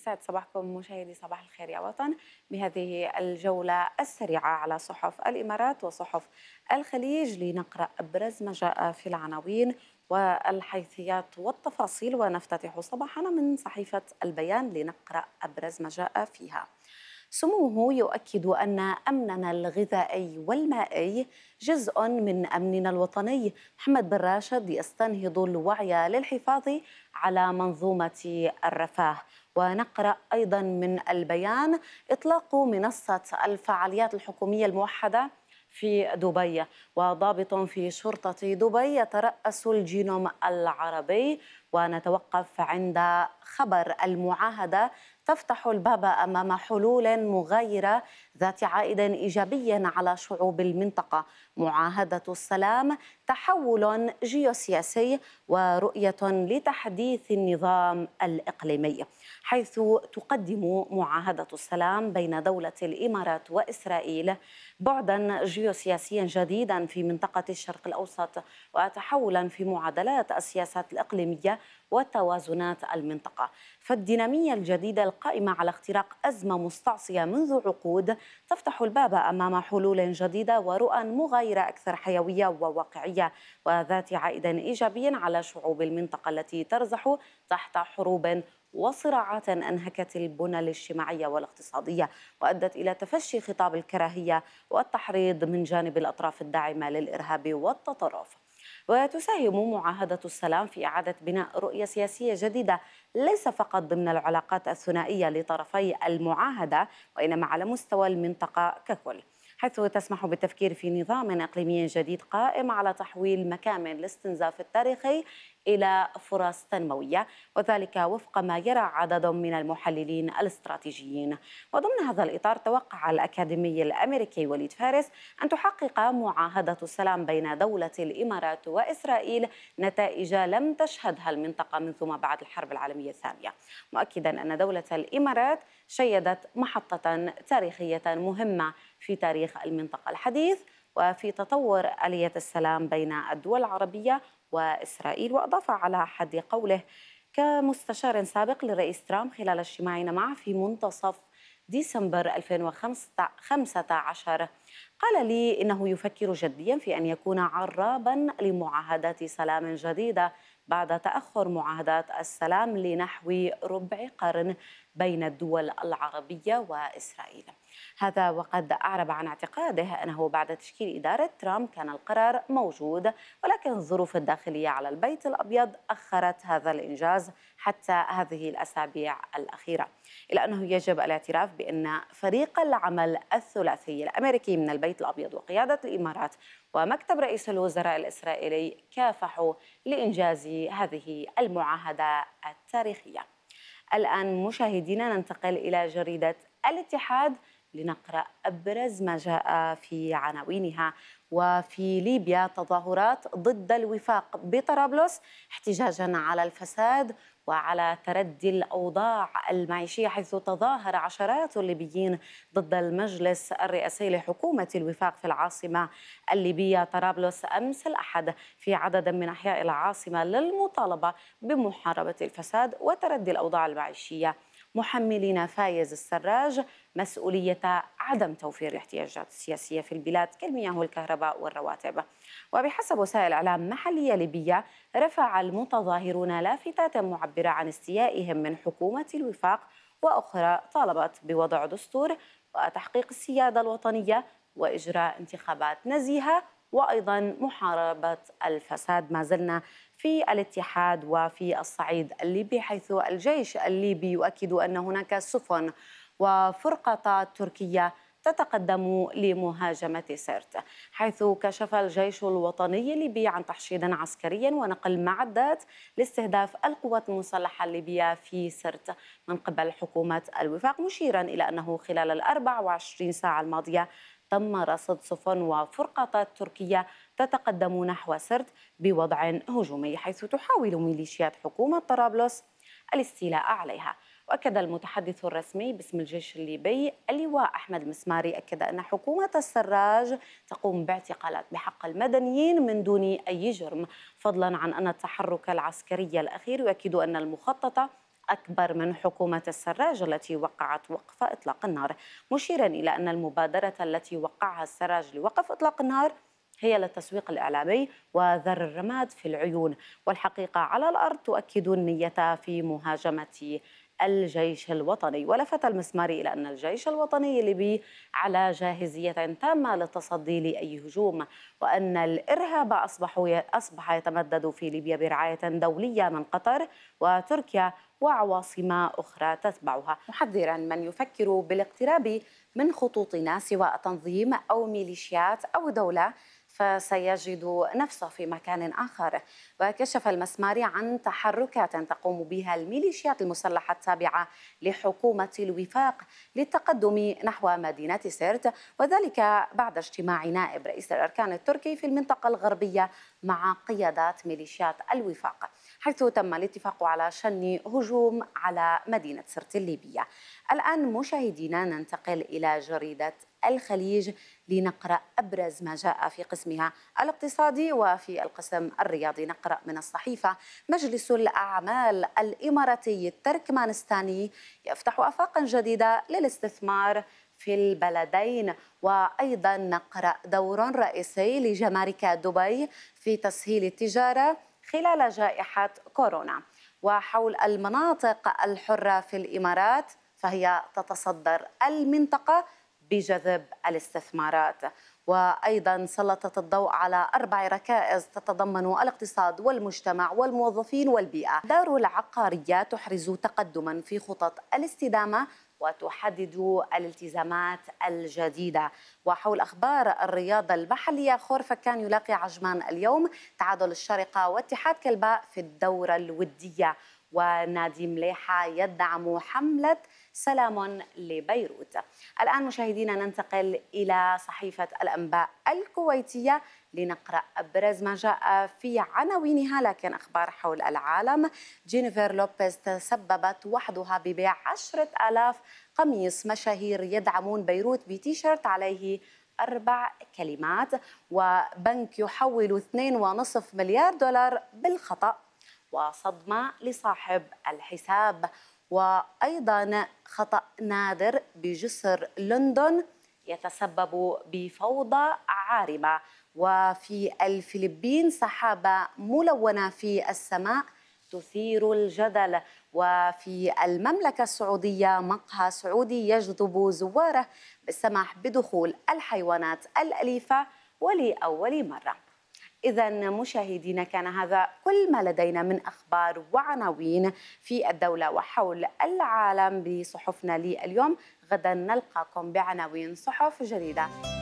يسعد صباحكم مشاهدي صباح الخير يا وطن بهذه الجولة السريعة على صحف الإمارات وصحف الخليج لنقرأ أبرز ما جاء في العناوين والحيثيات والتفاصيل ونفتتح صباحنا من صحيفة البيان لنقرأ أبرز ما جاء فيها. سموه يؤكد أن أمننا الغذائي والمائي جزء من أمننا الوطني محمد بن راشد يستنهض الوعي للحفاظ على منظومة الرفاه ونقرأ أيضا من البيان إطلاق منصة الفعاليات الحكومية الموحدة في دبي وضابط في شرطة دبي يترأس الجينوم العربي ونتوقف عند خبر المعاهدة تفتح الباب امام حلول مغايره ذات عائد ايجابي على شعوب المنطقه معاهده السلام تحول جيوسياسي ورؤيه لتحديث النظام الاقليمي حيث تقدم معاهده السلام بين دوله الامارات واسرائيل بعدا جيوسياسيا جديدا في منطقه الشرق الاوسط وتحولا في معادلات السياسات الاقليميه وتوازنات المنطقة فالدينامية الجديدة القائمة على اختراق أزمة مستعصية منذ عقود تفتح الباب أمام حلول جديدة ورؤى مغايرة أكثر حيوية وواقعية وذات عائد إيجابي على شعوب المنطقة التي ترزح تحت حروب وصراعات انهكت البنى الاجتماعيه والاقتصاديه وادت الى تفشي خطاب الكراهيه والتحريض من جانب الاطراف الداعمه للارهاب والتطرف وتساهم معاهدة السلام في إعادة بناء رؤية سياسية جديدة ليس فقط ضمن العلاقات الثنائية لطرفي المعاهدة وإنما على مستوى المنطقة ككل حيث تسمح بالتفكير في نظام اقليمي جديد قائم على تحويل مكامن الاستنزاف التاريخي إلى فرص تنموية وذلك وفق ما يرى عدد من المحللين الاستراتيجيين وضمن هذا الإطار توقع الأكاديمي الأمريكي وليد فارس أن تحقق معاهدة السلام بين دولة الإمارات وإسرائيل نتائج لم تشهدها المنطقة منذ ما بعد الحرب العالمية الثانية مؤكدا أن دولة الإمارات شيدت محطة تاريخية مهمة في تاريخ المنطقة الحديث وفي تطور آلية السلام بين الدول العربية وإسرائيل وأضاف على حد قوله كمستشار سابق للرئيس ترامب خلال اجتماعنا معه في منتصف ديسمبر 2015 قال لي إنه يفكر جديا في أن يكون عرابا لمعاهدات سلام جديدة بعد تأخر معاهدات السلام لنحو ربع قرن بين الدول العربية وإسرائيل هذا وقد أعرب عن اعتقاده أنه بعد تشكيل إدارة ترامب كان القرار موجود ولكن الظروف الداخلية على البيت الأبيض أخرت هذا الإنجاز حتى هذه الأسابيع الأخيرة إلا أنه يجب الاعتراف بأن فريق العمل الثلاثي الأمريكي من البيت الأبيض وقيادة الإمارات ومكتب رئيس الوزراء الإسرائيلي كافحوا لإنجاز هذه المعاهدة التاريخية الآن مشاهدينا ننتقل إلى جريدة الاتحاد لنقرأ أبرز ما جاء في عناوينها وفي ليبيا تظاهرات ضد الوفاق بطرابلس احتجاجا على الفساد وعلى تردي الأوضاع المعيشية حيث تظاهر عشرات الليبيين ضد المجلس الرئاسي لحكومة الوفاق في العاصمة الليبية طرابلس أمس الأحد في عدد من أحياء العاصمة للمطالبة بمحاربة الفساد وتردي الأوضاع المعيشية محملين فايز السراج مسؤولية عدم توفير الاحتياجات السياسية في البلاد كالمياه والكهرباء والرواتب وبحسب وسائل إعلام محلية ليبية رفع المتظاهرون لافتات معبرة عن استيائهم من حكومة الوفاق وأخرى طالبت بوضع دستور وتحقيق السيادة الوطنية وإجراء انتخابات نزيهة وايضا محاربه الفساد ما زلنا في الاتحاد وفي الصعيد الليبي حيث الجيش الليبي يؤكد ان هناك سفن وفرقه تركيه تتقدم لمهاجمة سرت حيث كشف الجيش الوطني الليبي عن تحشيد عسكري ونقل معدات لاستهداف القوات المسلحة الليبية في سرت من قبل حكومة الوفاق مشيرا إلى أنه خلال ال 24 ساعة الماضية تم رصد سفن وفرقاطات تركية تتقدم نحو سرت بوضع هجومي حيث تحاول ميليشيات حكومة طرابلس الاستيلاء عليها وأكد المتحدث الرسمي باسم الجيش الليبي اللواء أحمد مسماري أكد أن حكومة السراج تقوم باعتقالات بحق المدنيين من دون أي جرم فضلا عن أن التحرك العسكري الأخير يؤكد أن المخطط أكبر من حكومة السراج التي وقعت وقف إطلاق النار مشيرا إلى أن المبادرة التي وقعها السراج لوقف إطلاق النار هي للتسويق الإعلامي وذر الرماد في العيون والحقيقة على الأرض تؤكد النية في مهاجمة الجيش الوطني ولفت المسماري إلى أن الجيش الوطني الليبي على جاهزية تامة للتصدي لأي هجوم وأن الإرهاب أصبح أصبح يتمدد في ليبيا برعاية دولية من قطر وتركيا وعواصم أخرى تتبعها محذرا من يفكر بالاقتراب من خطوطنا سواء تنظيم أو ميليشيات أو دولة فسيجد نفسه في مكان آخر وكشف المسماري عن تحركات تقوم بها الميليشيات المسلحة التابعة لحكومة الوفاق للتقدم نحو مدينة سيرت وذلك بعد اجتماع نائب رئيس الأركان التركي في المنطقة الغربية مع قيادات ميليشيات الوفاق حيث تم الاتفاق على شن هجوم على مدينة سرت الليبية الآن مشاهدينا ننتقل إلى جريدة الخليج لنقرأ أبرز ما جاء في قسمها الاقتصادي وفي القسم الرياضي نقرأ من الصحيفة مجلس الأعمال الإماراتي التركمانستاني يفتح آفاقا جديدة للاستثمار في البلدين وأيضا نقرأ دور رئيسي لجمارك دبي في تسهيل التجارة خلال جائحة كورونا وحول المناطق الحرة في الإمارات فهي تتصدر المنطقة بجذب الاستثمارات وايضا سلطت الضوء على اربع ركائز تتضمن الاقتصاد والمجتمع والموظفين والبيئه. دار العقاريه تحرز تقدما في خطط الاستدامه وتحدد الالتزامات الجديدة وحول أخبار الرياضة المحلية خورفكان يلاقي عجمان اليوم تعادل الشارقة واتحاد كلباء في الدورة الودية ونادي مليحة يدعم حملة سلام لبيروت الآن مشاهدينا ننتقل إلى صحيفة الأنباء الكويتية لنقرأ أبرز ما جاء في عناوينها لكن أخبار حول العالم جينيفر لوبيز تسببت وحدها ببيع عشرة آلاف قميص مشاهير يدعمون بيروت بتيشيرت عليه أربع كلمات وبنك يحول 2.5 مليار دولار بالخطأ وصدمة لصاحب الحساب وأيضا خطأ نادر بجسر لندن يتسبب بفوضى عارمة وفي الفلبين سحابة ملونة في السماء تثير الجدل وفي المملكة السعودية مقهى سعودي يجذب زواره بالسماح بدخول الحيوانات الأليفة ولأول مرة إذا مشاهدينا كان هذا كل ما لدينا من أخبار وعناوين في الدولة وحول العالم بصحفنا لليوم غدا نلقاكم بعناوين صحف جديدة